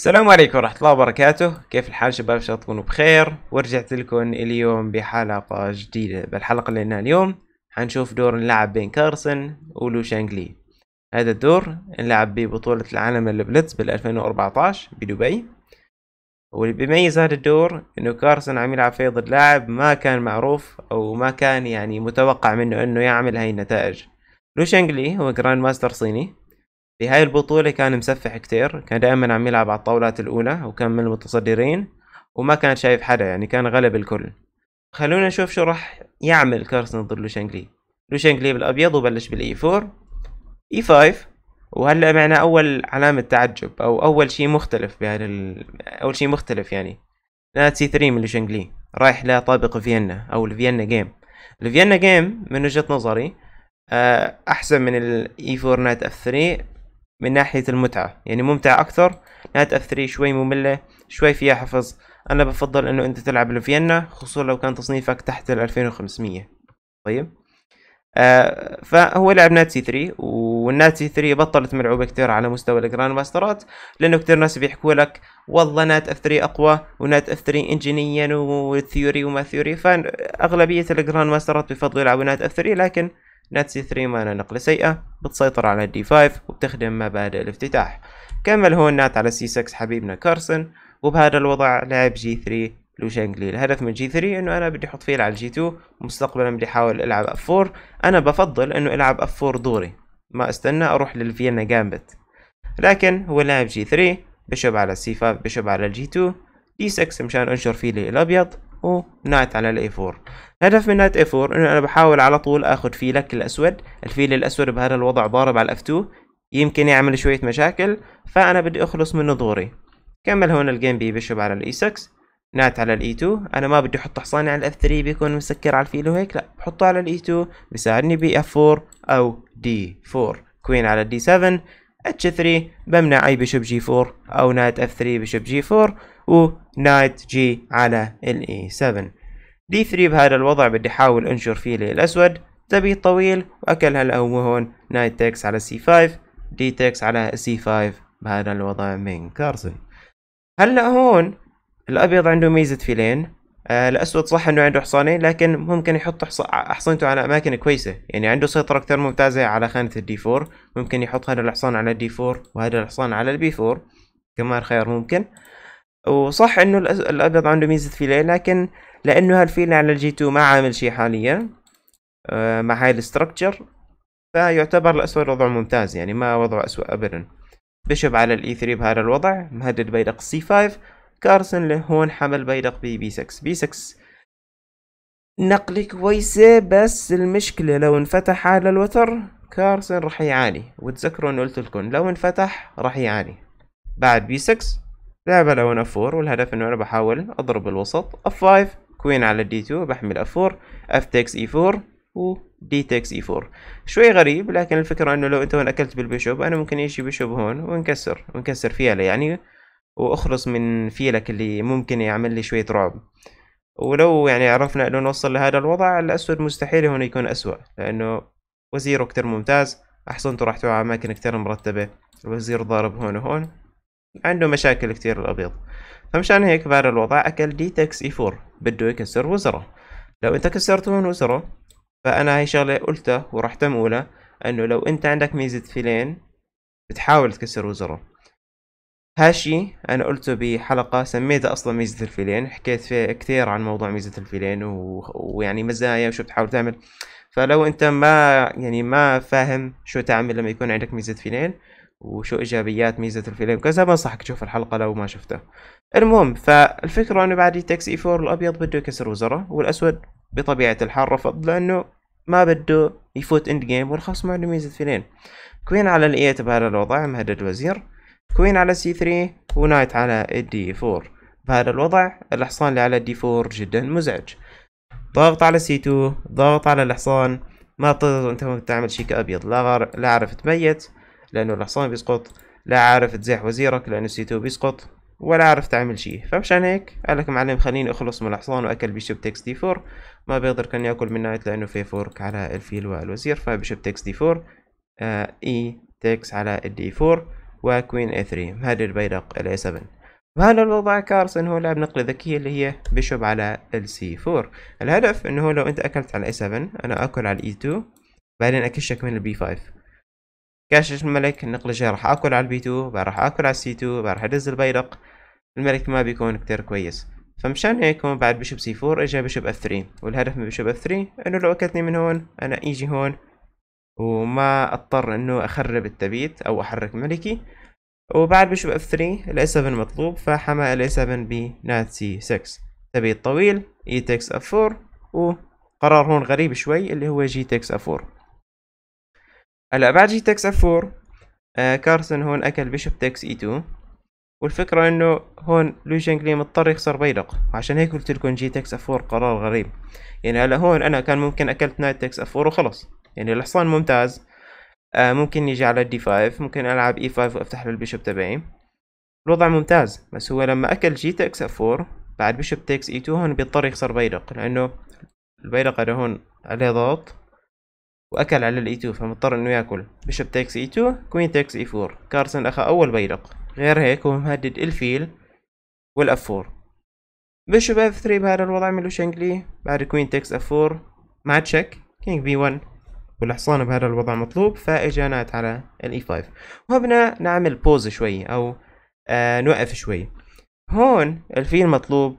السلام عليكم ورحمة الله وبركاته كيف الحال شباب ان شاء الله تكونوا بخير ورجعت لكم اليوم بحلقة جديدة بالحلقة اللي لنا اليوم حنشوف دور نلعب بين كارسن ولو شانجلي هذا الدور نلعب ببطولة العالم البلتز بال 2014 بدبي واللي بيميز هذا الدور انه كارسن عم يلعب في ضد لاعب ما كان معروف او ما كان يعني متوقع منه انه يعمل هاي النتائج لو شانجلي هو جراند ماستر صيني في هاي البطولة كان مسفح كتير كان دائما عم يلعب على الطاولات الأولى وكان من المتصدرين وما كان شايف حدا يعني كان غلب الكل خلونا نشوف شو راح يعمل كارسن ضد لوشانجلي لوشانجلي بالأبيض وبلش بالإي 4 إي 5 وهلا معنا أول علامة تعجب أو أول شيء مختلف بهذا ال... أول شيء مختلف يعني نات سي 3 من لوشانجلي رايح لطابق فيينا أو الفيينا جيم الفيينا جيم من وجهة نظري آه، أحسن من الإي 4 نات اف 3 من ناحية المتعة يعني ممتع أكثر نايت اف 3 شوي مملة شوي فيها حفظ أنا بفضل إنه أنت تلعب لفيينا خصوصا لو كان تصنيفك تحت ال 2500 طيب آه فهو لعب نات سي 3 والنات سي 3 بطلت ملعوبه كثير على مستوى الجراند ماسترات لانه كثير ناس بيحكوا لك والله نات اف 3 اقوى ونات اف 3 انجينيا وثيوري وما ثيوري فاغلبيه الجراند ماسترات بفضلوا يلعبوا نات اف 3 لكن نات سي 3 مانا نقلة سيئة بتسيطر على الدي 5 وبتخدم مبادئ الافتتاح كمل هون نات على سي 6 حبيبنا كارسن وبهذا الوضع لعب جي 3 لوشانجلي الهدف من جي 3 انه انا بدي احط فيل على جي 2 مستقبلا بدي احاول العب اف 4 انا بفضل انه العب اف 4 دوري ما استنى اروح للفيينا جامبت لكن هو لاعب جي 3 بشب على سي 5 بشب على الجي 2 دي 6 مشان انشر فيلي الابيض ونايت على الاي 4 الهدف من نايت اي 4 انه انا بحاول على طول اخذ فيلك الاسود الفيل الاسود بهذا الوضع ضارب على الاف 2 يمكن يعمل شوية مشاكل فانا بدي اخلص منه دوري كمل هون الجيم بي بيشرب على الاي 6 نات على الاي 2 انا ما بدي احط حصاني على الاف 3 بيكون مسكر على الفيل وهيك لا بحطه على الاي 2 بيساعدني بي اف 4 او دي 4 كوين على الدي 7 H3 بمنع اي بشوب G4 او نايت F3 بشوب G4 ونايت G على ال 7 e D3 بهذا الوضع بدي احاول انشر فيه الاسود تبي طويل واكلها هو هون نايت تكس على C5 دي تكس على C5 بهذا الوضع من كارسن هلا هون الابيض عنده ميزة فيلين الأسود آه، صح إنه عنده حصانين لكن ممكن يحط حصينته على أماكن كويسة يعني عنده سيطرة كتير ممتازة على خانة الدي فور ممكن يحط هذا الحصان على الدي فور وهذا الحصان على البي فور كمان خيار ممكن وصح إنه الأبيض عنده ميزة فيلين لكن لأنه هالفيل على الجي 2 ما عامل شي حاليا آه، مع هاي الاستركتشر فيعتبر الأسود وضع ممتاز يعني ما وضعه اسوء أبدا بشب على الإي 3 بهذا الوضع مهدد بيدق السي 5 كارسن لهون حمل بيدق بي بي 6 بي 6 نقل كويسة بس المشكلة لو انفتح على الوتر كارسن راح يعاني وتذكروا ان قلت لكم لو انفتح راح يعاني بعد بي 6 لعبة لون اف 4 والهدف انه انا بحاول اضرب الوسط اف 5 كوين على دي 2 بحمل اف 4 اف تكس اي 4 و دي تكس اي 4 شوي غريب لكن الفكرة انه لو انت هون اكلت بالبيشوب انا ممكن يجي بيشوب هون ونكسر ونكسر فيها يعني واخلص من فيلك اللي ممكن يعمل لي شوية رعب ولو يعني عرفنا انه نوصل لهذا الوضع الاسود مستحيل هنا يكون اسوأ لانه وزيره كتير ممتاز احسنتوا رحتوا على اماكن كتير مرتبة الوزير ضارب هون وهون عنده مشاكل كتير الابيض فمشان هيك بهذا الوضع اكل دي تكس اي 4 بده يكسر وزرة لو انت كسرت هون وزرة فانا هاي شغلة قلتها وراح تم انه لو انت عندك ميزة فيلين بتحاول تكسر وزرة هالشي انا قلته بحلقة سميتها اصلا ميزة الفيلين حكيت فيها كثير عن موضوع ميزة الفيلين و... ويعني مزايا وشو بتحاول تعمل فلو انت ما يعني ما فاهم شو تعمل لما يكون عندك ميزة فيلين وشو ايجابيات ميزة الفيلين وكذا بنصحك تشوف الحلقة لو ما شفتها المهم فالفكرة انه بعد تكس اي 4 الابيض بده يكسر وزره والاسود بطبيعة الحال رفض لانه ما بده يفوت اند جيم والخصم عنده ميزة فيلين كوين على الايات بهذا الوضع مهدد وزير كوين على سي 3 ونايت على دي 4 بهذا الوضع الحصان اللي على دي 4 جدا مزعج ضغط على سي 2 ضغط على الحصان ما تقدر انت ممكن تعمل شيء كابيض لا, غار... لا عارف تميت لانه الحصان بيسقط لا عارف تزيح وزيرك لانه سي 2 بيسقط ولا عارف تعمل شيء فمشان هيك قال لك معلم خليني اخلص من الحصان واكل بيشوب تكس دي 4 ما بيقدر كان ياكل من نايت لانه في فورك على الفيل والوزير فبيشوب تكس دي 4 آه اي e تكس على الدي 4 وكوين اي 3 هذه البيدق ال A7 وهنا الوضع كارسن هو لعب نقلة ذكية اللي هي بيشوب على ال سي 4 الهدف انه لو انت اكلت علي اي A7 انا اكل على E2 بعدين اكشك من البي 5 كاشش الملك النقلة الجاية راح اكل على البي 2 بعد راح اكل على السي 2 بعد راح ادز البيدق الملك ما بيكون كتير كويس فمشان هيك بعد بشب سي 4 اجى بشب اف 3 والهدف من بشب اف 3 انه لو اكلتني من هون انا ايجي هون وما اضطر انه اخرب التبيت او احرك ملكي وبعد بشوف اف 3 ال 7 مطلوب فحمى ال 7 بنات سي 6 تبيت طويل اي تكس اف 4 وقرار هون غريب شوي اللي هو جي تكس اف 4 هلا بعد جي تكس اف 4 آه كارسن هون اكل بشوف تكس اي e 2 والفكرة انه هون لو لي مضطر يخسر بيدق عشان هيك قلت لكم جي تكس افور قرار غريب يعني هلا هون انا كان ممكن اكلت نايت تكس افور وخلص يعني الحصان ممتاز آه ممكن يجي على الدي 5 ممكن العب اي e 5 وافتح له البيشوب تبعي الوضع ممتاز بس هو لما اكل جي تكس افور بعد بيشوب تكس اي 2 هون بيضطر يخسر بيدق لانه البيدق هذا هون عليه ضغط واكل على الاي 2 e فمضطر انه ياكل بيشوب تكس اي 2 كوين تكس اي 4 كارسن اخى اول بيدق غير هيك هو مهدد الفيل والافور بيشوب اف 3 بهذا الوضع عملوا شنقلي بعد كوين تكس افور مع تشيك كينج بي 1 والحصان بهذا الوضع مطلوب فاجانات على الاي 5 e وهبنا نعمل بوز شوي او آه نوقف شوي هون الفيل مطلوب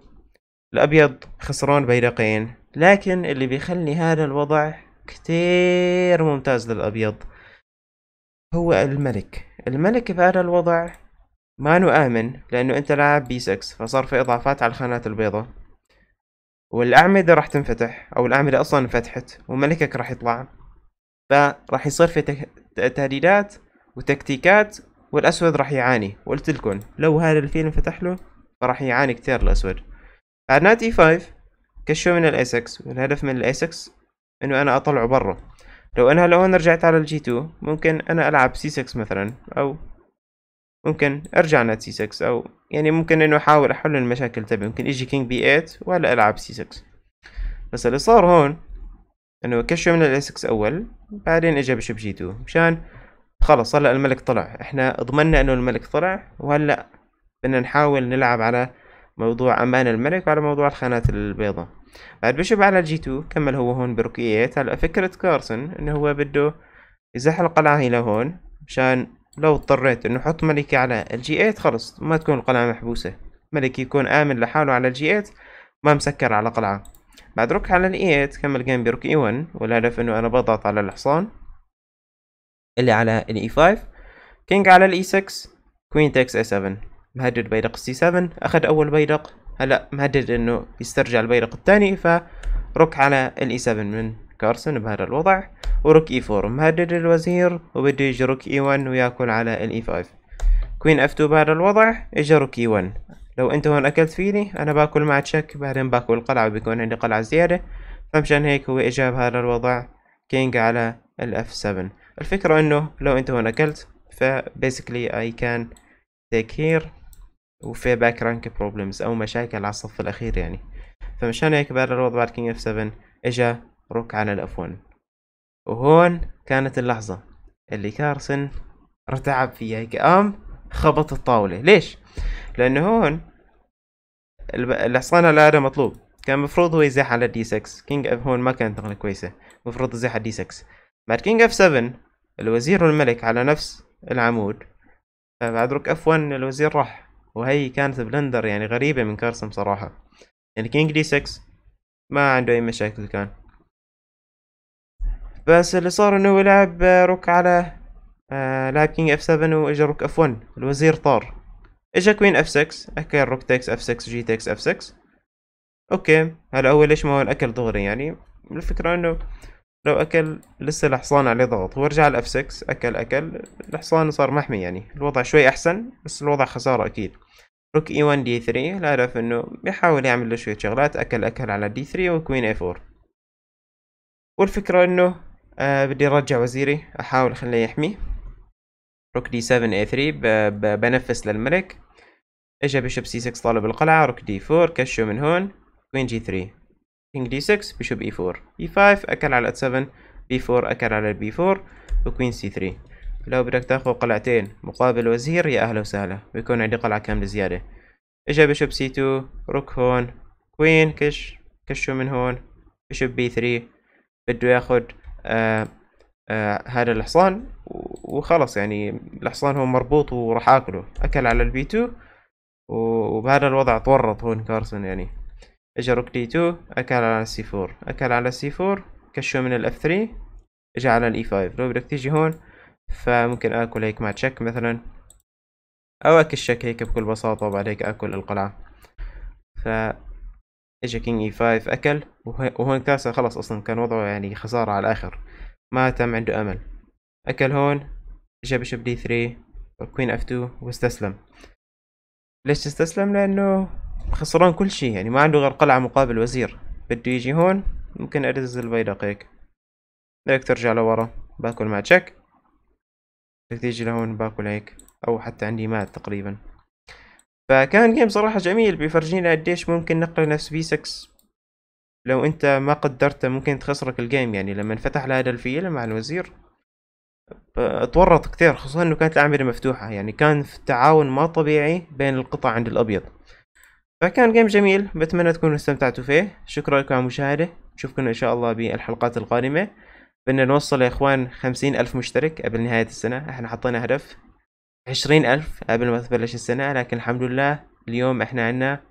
الابيض خسران بيدقين لكن اللي بيخلي هذا الوضع كتير ممتاز للابيض هو الملك الملك بهذا الوضع مانو آمن لأنه أنت لاعب بي 6 فصار في إضافات على الخانات البيضاء والأعمدة راح تنفتح أو الأعمدة أصلا انفتحت وملكك راح يطلع فراح يصير في تهديدات وتكتيكات والأسود راح يعاني قلت لكم لو هذا الفيل انفتح له فراح يعاني كتير الأسود نات اي 5 كشوا من الاي 6 والهدف من الاي 6 انه انا اطلعه برا لو انا لو انا رجعت على الجي 2 ممكن انا العب سي 6 مثلا او ممكن ارجع نات سي 6 او يعني ممكن انه احاول احل المشاكل تبعي ممكن اجي كينج بي 8 ولا العب سي 6 بس اللي صار هون انه كشوا من الاي 6 اول بعدين اجى بشب جي 2 مشان خلص هلا الملك طلع احنا ضمننا انه الملك طلع وهلا بدنا نحاول نلعب على موضوع امان الملك وعلى موضوع الخانات البيضاء بعد بشب على جي 2 كمل هو هون 8 هلا فكرة كارسون انه هو بده يزح القلعة هي لهون مشان لو اضطريت انه احط ملكي على الجي 8 خلص ما تكون القلعة محبوسة ملكي يكون آمن لحاله على الجي 8 ما مسكر على قلعة بعد روك على الاي 8 e كمل جيم بروك اي 1 والهدف انه انا بضغط على الحصان اللي على الاي 5 كينج على الاي 6 كوين تاكس اي 7 مهدد بيدق سي 7 اخذ اول بيدق هلا مهدد انه يسترجع البيدق الثاني فروك على الاي 7 e من كارسون بهذا الوضع وروك اي 4 مهدد الوزير وبده يجي روك اي 1 وياكل على الاي 5 كوين اف 2 بهذا الوضع اجى روك اي 1 لو انت هون اكلت فيني انا باكل مع تشك بعدين باكل القلعة وبيكون عندي قلعة زيادة فمشان هيك هو اجى بهذا الوضع كينج على الاف 7 الفكرة انه لو انت هون اكلت فبيسكلي اي كان تيك هير وفي باك رانك بروبلمز او مشاكل على الصف الاخير يعني فمشان هيك بهذا الوضع بعد كينج اف 7 اجى روك على الأفون وهون كانت اللحظة اللي كارسن ارتعب فيها قام خبط الطاولة ليش؟ لأنه هون الحصان هذا مطلوب كان مفروض هو يزيح على دي 6 كينج اف هون ما كانت نقلة كويسة مفروض يزيح على دي 6 بعد كينج اف 7 الوزير والملك على نفس العمود فبعد روك اف 1 الوزير راح وهي كانت بلندر يعني غريبة من كارسن بصراحة يعني كينج دي 6 ما عنده اي مشاكل كان بس اللي صار انه لعب روك على آه لعب كينج اف 7 واجا روك اف 1 الوزير طار اجا كوين اف 6 اكل روك تكس اف 6 جي تكس اف 6 اوكي هلا هو ليش ما هو الاكل دغري يعني الفكرة انه لو اكل لسه الحصان عليه ضغط هو رجع الاف 6 اكل اكل الحصان صار محمي يعني الوضع شوي احسن بس الوضع خسارة اكيد روك اي 1 دي 3 الهدف انه بيحاول يعمل له شوية شغلات اكل اكل على دي 3 وكوين اي 4 والفكرة انه أه بدي ارجع وزيري احاول اخليه يحمي روك دي 7 اي 3 بنفس للملك اجا بيشوب سي 6 طالب القلعة روك دي 4 كشو من هون كوين جي 3 كينج دي 6 بيشوب اي 4 اي 5 اكل على 7 بي 4 اكل على البي 4 وكوين سي 3 لو بدك تاخذ قلعتين مقابل وزير يا اهلا وسهلا بيكون عندي قلعة كاملة زيادة اجا بيشوب سي 2 روك هون كوين كش كشو من هون بيشوب بي 3 بده ياخذ آه، آه، هذا الحصان وخلص يعني الحصان هو مربوط وراح اكله اكل على البي 2 وبهذا الوضع تورط هون كارسون يعني اجى روك دي 2 اكل على السي 4 اكل على السي 4 كشو من الاف 3 اجى على الاي 5 e لو بدك تيجي هون فممكن اكل هيك مع تشك مثلا او اكشك هيك بكل بساطة وبعد هيك اكل القلعة ف اجا كينج اي فايف اكل وهون كاسا خلص اصلا كان وضعه يعني خسارة على الاخر ما تم عنده امل اكل هون اجا بشب دي ثري وكوين اف تو واستسلم ليش استسلم لانه خسران كل شيء يعني ما عنده غير قلعة مقابل وزير بده يجي هون ممكن ارز البيدق هيك هيك ترجع لورا باكل مع تشيك بدك تيجي لهون باكل هيك او حتى عندي مات تقريبا فكان جيم صراحة جميل بيفرجينا قديش ممكن نقل نفس في 6 لو انت ما قدرته ممكن تخسرك الجيم يعني لما انفتح لهذا الفيل مع الوزير اتورط كثير خصوصا انه كانت الأعمدة مفتوحة يعني كان في تعاون ما طبيعي بين القطع عند الأبيض فكان جيم جميل بتمنى تكونوا استمتعتوا فيه شكرا لكم على المشاهدة نشوفكم إن شاء الله بالحلقات القادمة بدنا نوصل يا إخوان خمسين ألف مشترك قبل نهاية السنة احنا حطينا هدف عشرين ألف قبل ما تبلش السنة لكن الحمد لله اليوم احنا عنا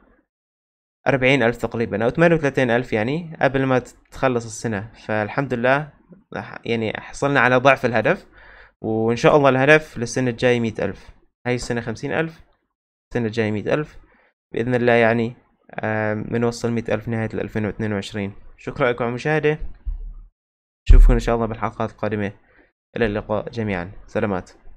أربعين ألف تقريبا أو ثمانية وثلاثين ألف يعني قبل ما تخلص السنة فالحمد لله يعني حصلنا على ضعف الهدف وإن شاء الله الهدف للسنة الجاية مئة ألف هاي السنة خمسين ألف السنة الجاية مئة ألف بإذن الله يعني بنوصل مئة ألف نهاية الألفين واثنين وعشرين شكرا لكم على المشاهدة نشوفكم إن شاء الله بالحلقات القادمة إلى اللقاء جميعا سلامات